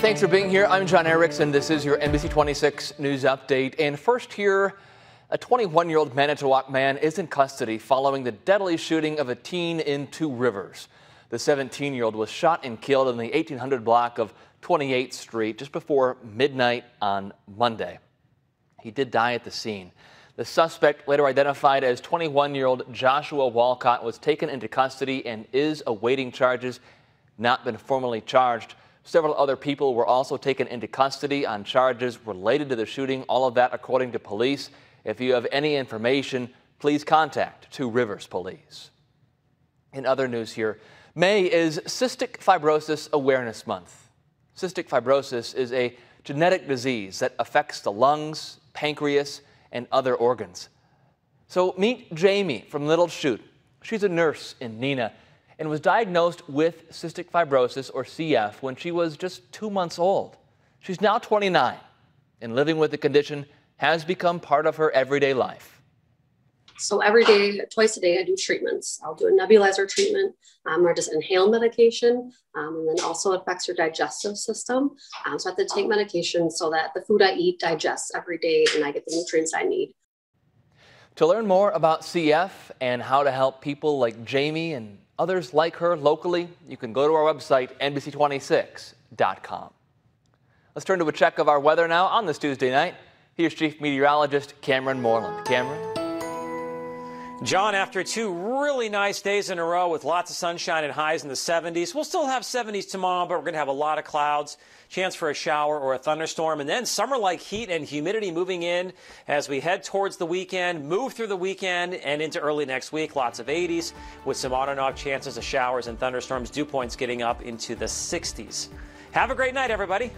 Thanks for being here. I'm John Erickson. This is your NBC 26 News Update. And first here, a 21-year-old Manitowoc man is in custody following the deadly shooting of a teen in Two Rivers. The 17-year-old was shot and killed in the 1800 block of 28th Street just before midnight on Monday. He did die at the scene. The suspect, later identified as 21-year-old Joshua Walcott, was taken into custody and is awaiting charges, not been formally charged. Several other people were also taken into custody on charges related to the shooting, all of that according to police. If you have any information, please contact Two Rivers Police. In other news here, May is Cystic Fibrosis Awareness Month. Cystic fibrosis is a genetic disease that affects the lungs, pancreas, and other organs. So meet Jamie from Little Chute. She's a nurse in Nina and was diagnosed with cystic fibrosis, or CF, when she was just two months old. She's now 29, and living with the condition has become part of her everyday life. So every day, twice a day, I do treatments. I'll do a nebulizer treatment um, or just inhale medication, um, and then also affects your digestive system. Um, so I have to take medication so that the food I eat digests every day and I get the nutrients I need. To learn more about CF and how to help people like Jamie and others like her locally, you can go to our website, NBC26.com. Let's turn to a check of our weather now on this Tuesday night. Here's Chief Meteorologist Cameron Moreland. Cameron? John, after two really nice days in a row with lots of sunshine and highs in the 70s, we'll still have 70s tomorrow, but we're going to have a lot of clouds, chance for a shower or a thunderstorm, and then summer-like heat and humidity moving in as we head towards the weekend, move through the weekend, and into early next week. Lots of 80s with some on and off chances of showers and thunderstorms, dew points getting up into the 60s. Have a great night, everybody.